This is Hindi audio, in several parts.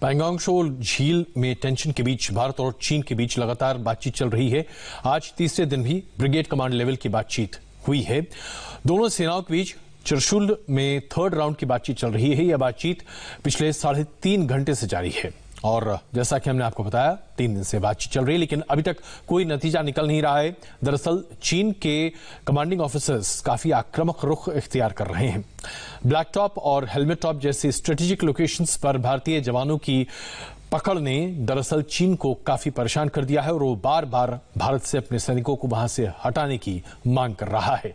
पैंगोंगशो झील में टेंशन के बीच भारत और चीन के बीच लगातार बातचीत चल रही है आज तीसरे दिन भी ब्रिगेड कमांड लेवल की बातचीत हुई है दोनों सेनाओं के बीच चरशुल में थर्ड राउंड की बातचीत चल रही है यह बातचीत पिछले साढ़े तीन घंटे से जारी है और जैसा कि हमने आपको बताया तीन दिन से बातचीत चल रही है लेकिन अभी तक कोई नतीजा निकल नहीं रहा है दरअसल चीन के कमांडिंग ऑफिसर्स काफी आक्रामक रुख इख्तियार कर रहे हैं ब्लैक टॉप और हेलमेट टॉप जैसे स्ट्रेटेजिक लोकेशंस पर भारतीय जवानों की पकड़ ने दरअसल चीन को काफी परेशान कर दिया है और वो बार बार भारत से अपने सैनिकों को वहां से हटाने की मांग कर रहा है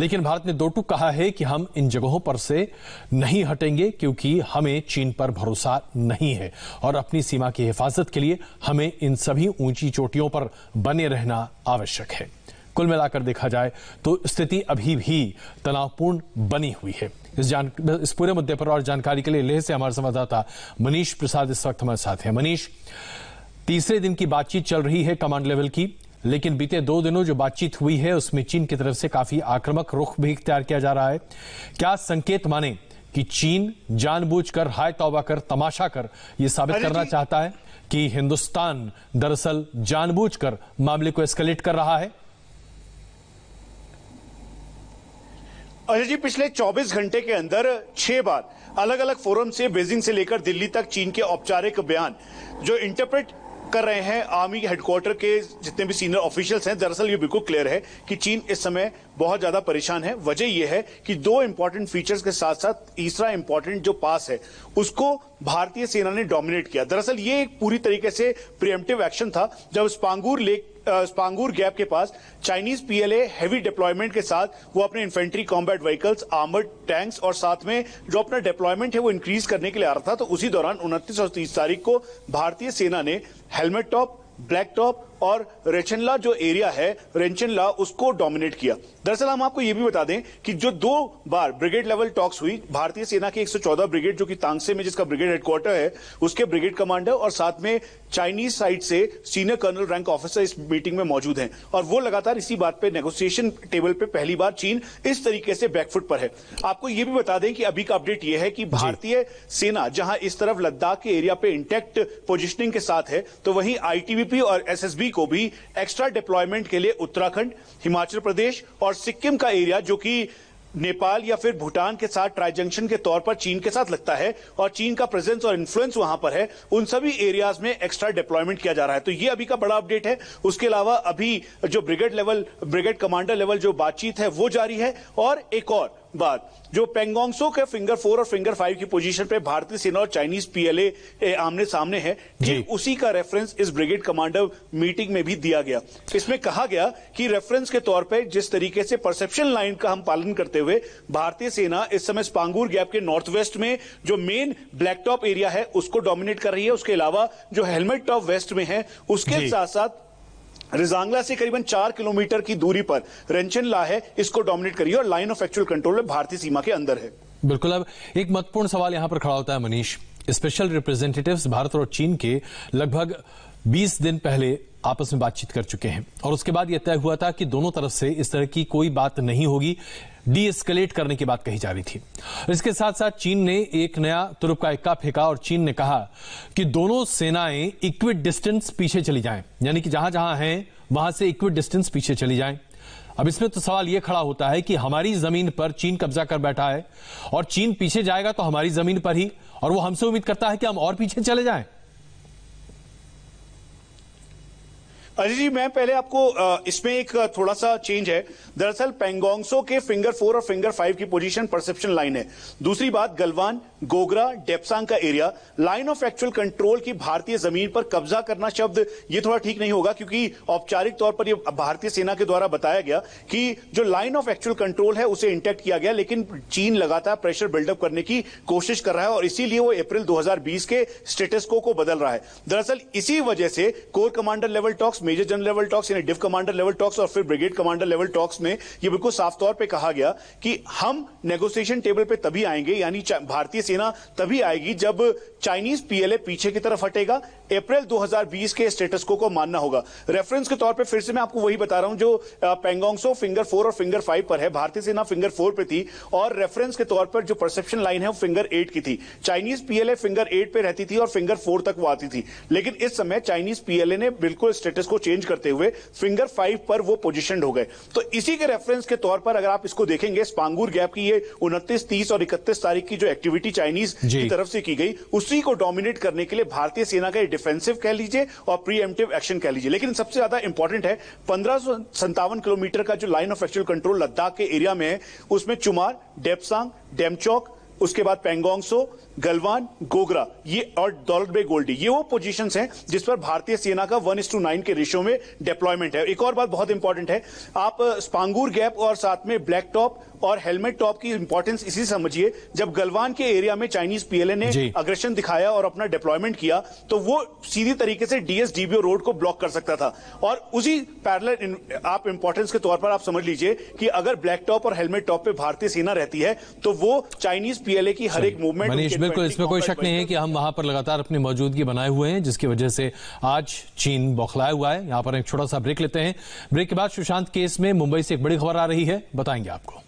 लेकिन भारत ने दो टुक कहा है कि हम इन जगहों पर से नहीं हटेंगे क्योंकि हमें चीन पर भरोसा नहीं है और अपनी सीमा की हिफाजत के लिए हमें इन सभी ऊंची चोटियों पर बने रहना आवश्यक है कुल मिलाकर देखा जाए तो स्थिति अभी भी तनावपूर्ण बनी हुई है इस जान इस पूरे मुद्दे पर और जानकारी के लिए लेह से हमारे संवाददाता मनीष प्रसाद इस वक्त हमारे साथ हैं मनीष तीसरे दिन की बातचीत चल रही है कमांड लेवल की लेकिन बीते दो दिनों जो बातचीत हुई है उसमें चीन की तरफ से काफी आक्रामक रुख भी इख्तियार किया जा रहा है क्या संकेत माने कि चीन जानबूझकर हाय तौबा कर तमाशा कर यह साबित करना चाहता है कि हिंदुस्तान दरअसल जानबूझकर मामले को एस्केलेट कर रहा है अजय जी पिछले 24 घंटे के अंदर छह बार अलग अलग फोरम से बेजिंग से लेकर दिल्ली तक चीन के औपचारिक बयान जो इंटरप्रेट कर रहे हैं आर्मी हेडक्वार्टर के जितने भी सीनियर ऑफिशियल्स हैं दरअसल ये बिल्कुल क्लियर है कि चीन इस समय बहुत ज्यादा परेशान है वजह यह है कि दो इंपॉर्टेंट फीचर्स के साथ साथ तीसरा इंपॉर्टेंट जो पास है उसको भारतीय सेना ने डोमिनेट किया दरअसल ये एक पूरी तरीके से प्रियमटिव एक्शन था जब स्पांगूर लेक स्पांगूर गैप के पास चाइनीज पीएलए हैवी डिप्लॉयमेंट के साथ वो अपने infantry combat vehicles armoured tanks और साथ में जो अपना डिप्लॉयमेंट है वो इंक्रीज करने के लिए आ रहा था तो उसी दौरान उनतीस और तीस तारीख को भारतीय सेना ने हेलमेट टॉप ब्लैक टॉप और रेचनला जो एरिया है रेंचनला उसको डोमिनेट किया दरअसल हम आपको यह भी बता दें कि जो दो बार ब्रिगेड लेवल टॉक्स हुई भारतीय सेना की 114 ब्रिगेड जो कि तांगसे में जिसका ब्रिगेड हेडक्वार्टर है उसके ब्रिगेड कमांडर और साथ में चाइनीज साइड से सीनियर कर्नल रैंक ऑफिसर इस मीटिंग में मौजूद हैं और वो लगातार इसी बात पे नेगोशिएशन टेबल पे पहली बार चीन इस तरीके से बैकफुट पर है आपको ये भी बता दें कि अभी का अपडेट ये है कि भारतीय सेना जहां इस तरफ लद्दाख के एरिया पे इंटेक्ट पोजिशनिंग के साथ है तो वहीं आईटीबीपी और एसएसबी एमपी को भी एक्स्ट्रा डिप्लॉयमेंट के लिए उत्तराखंड हिमाचल प्रदेश और सिक्किम का एरिया जो कि नेपाल या फिर भूटान के साथ ट्राइजंक्शन के तौर पर चीन के साथ लगता है और चीन का प्रेजेंस और इन्फ्लुएंस वहां पर है उन सभी एरियाज में एक्स्ट्रा डिप्लॉयमेंट किया जा रहा है तो ये अभी का बड़ा अपडेट है उसके अलावा अभी जो brigade level brigade commander level जो बातचीत है वो जारी है और एक और बाद जो पेंगोंगसो के फिंगर फोर और फिंगर फाइव की पोजीशन पे भारतीय सेना और चाइनीज पीएलए आमने सामने है ये उसी का रेफरेंस इस ब्रिगेड कमांडर मीटिंग में भी दिया गया इसमें कहा गया कि रेफरेंस के तौर पे जिस तरीके से परसेप्शन लाइन का हम पालन करते हुए भारतीय सेना इस समय स्पांगूर गैप के नॉर्थ वेस्ट में जो मेन ब्लैकटॉप एरिया है उसको डोमिनेट कर रही है उसके अलावा जो हेलमेट टॉप वेस्ट में है उसके साथ साथ रिजांगला से करीबन चार किलोमीटर की दूरी पर रेंचनला है इसको डोमिनेट करिए और लाइन ऑफ एक्चुअल कंट्रोल भारतीय सीमा के अंदर है बिल्कुल अब एक महत्वपूर्ण सवाल यहां पर खड़ा होता है मनीष स्पेशल रिप्रेजेंटेटिव्स भारत और चीन के लगभग 20 दिन पहले आपस में बातचीत कर चुके हैं और उसके बाद यह तय हुआ था कि दोनों तरफ से इस तरह की कोई बात नहीं होगी डीएस्केलेट करने की बात कही जा रही थी इसके साथ साथ चीन ने एक नया तुरुप का इक्का फेंका और चीन ने कहा कि दोनों सेनाएं इक्वि डिस्टेंस पीछे चली जाएं यानी कि जहां जहां हैं वहां से इक्वि डिस्टेंस पीछे चली जाएं अब इसमें तो सवाल यह खड़ा होता है कि हमारी जमीन पर चीन कब्जा कर बैठा है और चीन पीछे जाएगा तो हमारी जमीन पर ही और वो हमसे उम्मीद करता है कि हम और पीछे चले जाएं अजय जी मैं पहले आपको इसमें एक थोड़ा सा चेंज है दरअसल पेंगोंगसो के फिंगर फोर और फिंगर फाइव की पोजीशन परसेप्शन लाइन है दूसरी बात गलवान गोगरा डेपसांग का area line of actual control की भारतीय जमीन पर कब्जा करना शब्द ये थोड़ा ठीक नहीं होगा क्योंकि औपचारिक तौर पर ये भारतीय सेना के द्वारा बताया गया कि जो लाइन ऑफ एक्चुअल कंट्रोल है उसे इंटेक्ट किया गया लेकिन चीन लगातार प्रेशर बिल्डअप करने की कोशिश कर रहा है और इसीलिए वो अप्रैल दो के स्टेटस को को बदल रहा है दरअसल इसी वजह से core commander level talks major general level talks यानी डिफ कमांडर लेवल टॉक्स और फिर ब्रिगेड कमांडर लेवल टॉक्स में यह बिल्कुल साफ तौर पर कहा गया कि हम नेगोसिएशन टेबल पर तभी आएंगे यानी भारतीय सेना तभी आएगी जब चाइनीज पीएलए पीछे की तरफ हटेगा अप्रैल 2020 के स्टेटस को को मानना होगा रेफरेंस के तौर पे फिर से मैं आपको वही बता रहा हूं जो पेंगोंगसो फिंगर फोर और फिंगर फाइव पर है भारतीय सेना फिंगर फोर पे थी और रेफरेंस के तौर पर जो परसेप्शन लाइन है वो फिंगर एट की थी चाइनीज पीएलए फिंगर एट पे रहती थी और फिंगर फोर तक वो आती थी लेकिन इस समय चाइनीज पीएलए ने बिल्कुल स्टेटस को चेंज करते हुए फिंगर फाइव पर वो पोजिशन हो गए तो इसी के रेफरेंस के तौर पर अगर आप इसको देखेंगे स्पांगूर गैप की ये उनतीस तीस और इकतीस तारीख की जो एक्टिविटी चाइनीज की तरफ से की गई उसी को डोमिनेट करने के लिए भारतीय सेना का डिफेंसिव कह लीजिए और प्रीएम्प्टिव एक्शन कह लीजिए लेकिन सबसे ज्यादा इंपॉर्टेंट है पंद्रह किलोमीटर का जो line of actual control Ladakh के एरिया में है उसमें चुमार डेपसांग डेमचौक उसके बाद पेंगोंगसो गलवान गोगरा ये और दौलत बे गोल्डी ये वो पोजीशंस हैं जिस पर भारतीय सेना का वन टू नाइन के रेशो में डिप्लॉयमेंट है एक और बात बहुत इंपॉर्टेंट है आप स्पांगूर गैप और साथ में ब्लैक टॉप और हेलमेट टॉप की इंपॉर्टेंस इसी समझिए जब गलवान के एरिया में चाइनीज पीएलए ने अग्रेशन दिखाया और अपना डिप्लॉयमेंट किया तो वो सीधी तरीके से डीएसडीबीओ रोड को ब्लॉक कर सकता था और उसी पैरल आप इंपॉर्टेंस के तौर पर आप समझ लीजिए कि अगर ब्लैक टॉप और हेलमेट टॉप पे भारतीय सेना रहती है तो वो चाइनीज पीएलए की हर एक मूवमेंट बिल्कुल इसमें कोई शक नहीं है कि हम वहां पर लगातार अपनी मौजूदगी बनाए हुए हैं जिसकी वजह से आज चीन बौखलाया हुआ है यहां पर एक छोटा सा ब्रेक लेते हैं ब्रेक के बाद सुशांत केस में मुंबई से एक बड़ी खबर आ रही है बताएंगे आपको